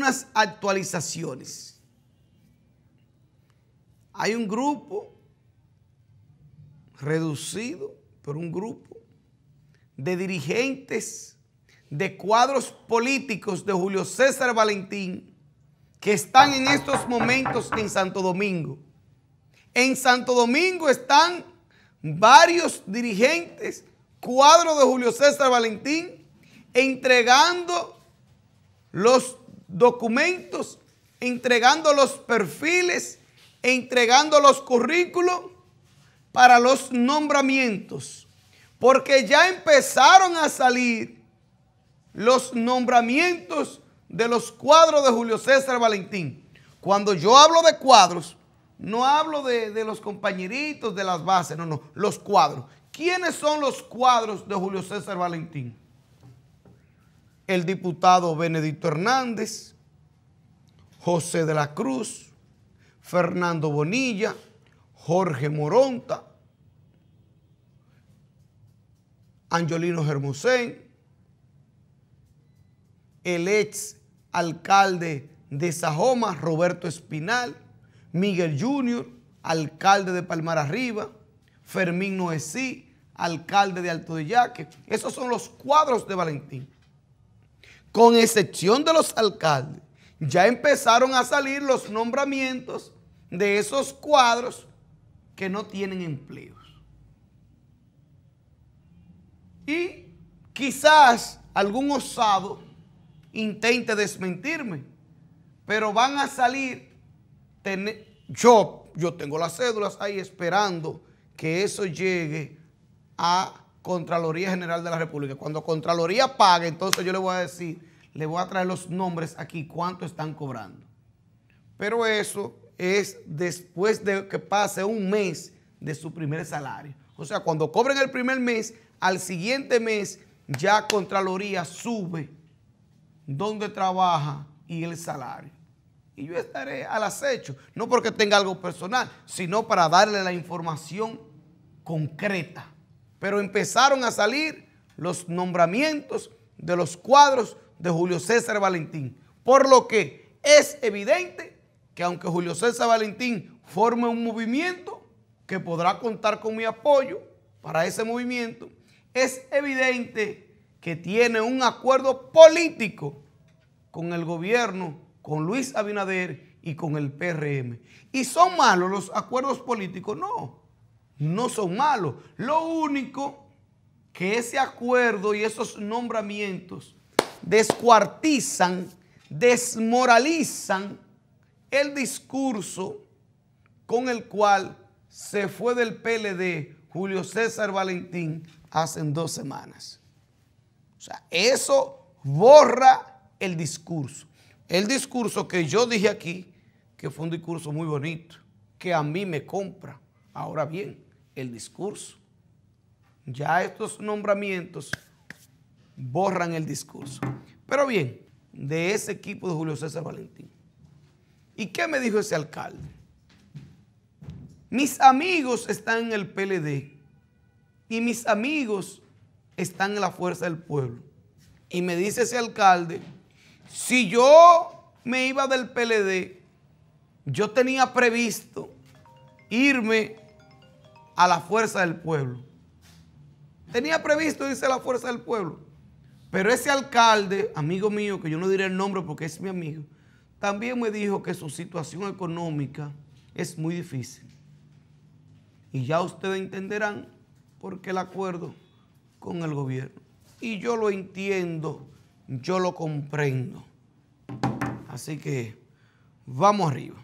unas actualizaciones. Hay un grupo reducido, pero un grupo de dirigentes de cuadros políticos de Julio César Valentín que están en estos momentos en Santo Domingo. En Santo Domingo están varios dirigentes, cuadros de Julio César Valentín, entregando los documentos, entregando los perfiles, entregando los currículos para los nombramientos. Porque ya empezaron a salir los nombramientos de los cuadros de Julio César Valentín. Cuando yo hablo de cuadros, no hablo de, los compañeritos de las bases, no, no, los cuadros. ¿Quiénes son los cuadros de Julio César Valentín? El diputado Benedicto Hernández, José de la Cruz, Fernando Bonilla, Jorge Moronta, Angelino Germosén, el ex alcalde de Sajoma, Roberto Espinal, Miguel Junior, alcalde de Palmar Arriba, Fermín Noesí, alcalde de Alto de Yaque. Esos son los cuadros de Valentín. Con excepción de los alcaldes, ya empezaron a salir los nombramientos de esos cuadros que no tienen empleos. Y quizás algún osado intente desmentirme, pero van a salir, yo, yo tengo las cédulas ahí esperando que eso llegue a Contraloría General de la República. Cuando Contraloría pague, entonces yo le voy a decir le voy a traer los nombres aquí, cuánto están cobrando. Pero eso es después de que pase un mes de su primer salario. O sea, cuando cobren el primer mes, al siguiente mes ya Contraloría sube donde trabaja y el salario. Y yo estaré al acecho, no porque tenga algo personal, sino para darle la información concreta. Pero empezaron a salir los nombramientos de los cuadros de Julio César Valentín. Por lo que es evidente que aunque Julio César Valentín forme un movimiento que podrá contar con mi apoyo para ese movimiento, es evidente que tiene un acuerdo político con el gobierno, con Luis Abinader y con el PRM. ¿Y son malos los acuerdos políticos? No, no son malos. Lo único que ese acuerdo y esos nombramientos descuartizan, desmoralizan el discurso con el cual se fue del PLD Julio César Valentín hace dos semanas. O sea, eso borra el discurso. El discurso que yo dije aquí, que fue un discurso muy bonito, que a mí me compra. Ahora bien, el discurso. Ya estos nombramientos borran el discurso. Pero bien, de ese equipo de Julio César Valentín. ¿Y qué me dijo ese alcalde? Mis amigos están en el PLD y mis amigos están en la fuerza del pueblo. Y me dice ese alcalde, si yo me iba del PLD, yo tenía previsto irme a la fuerza del pueblo. Tenía previsto irse a la fuerza del pueblo. Pero ese alcalde, amigo mío, que yo no diré el nombre porque es mi amigo, también me dijo que su situación económica es muy difícil. Y ya ustedes entenderán por qué el acuerdo con el gobierno. Y yo lo entiendo, yo lo comprendo. Así que vamos arriba.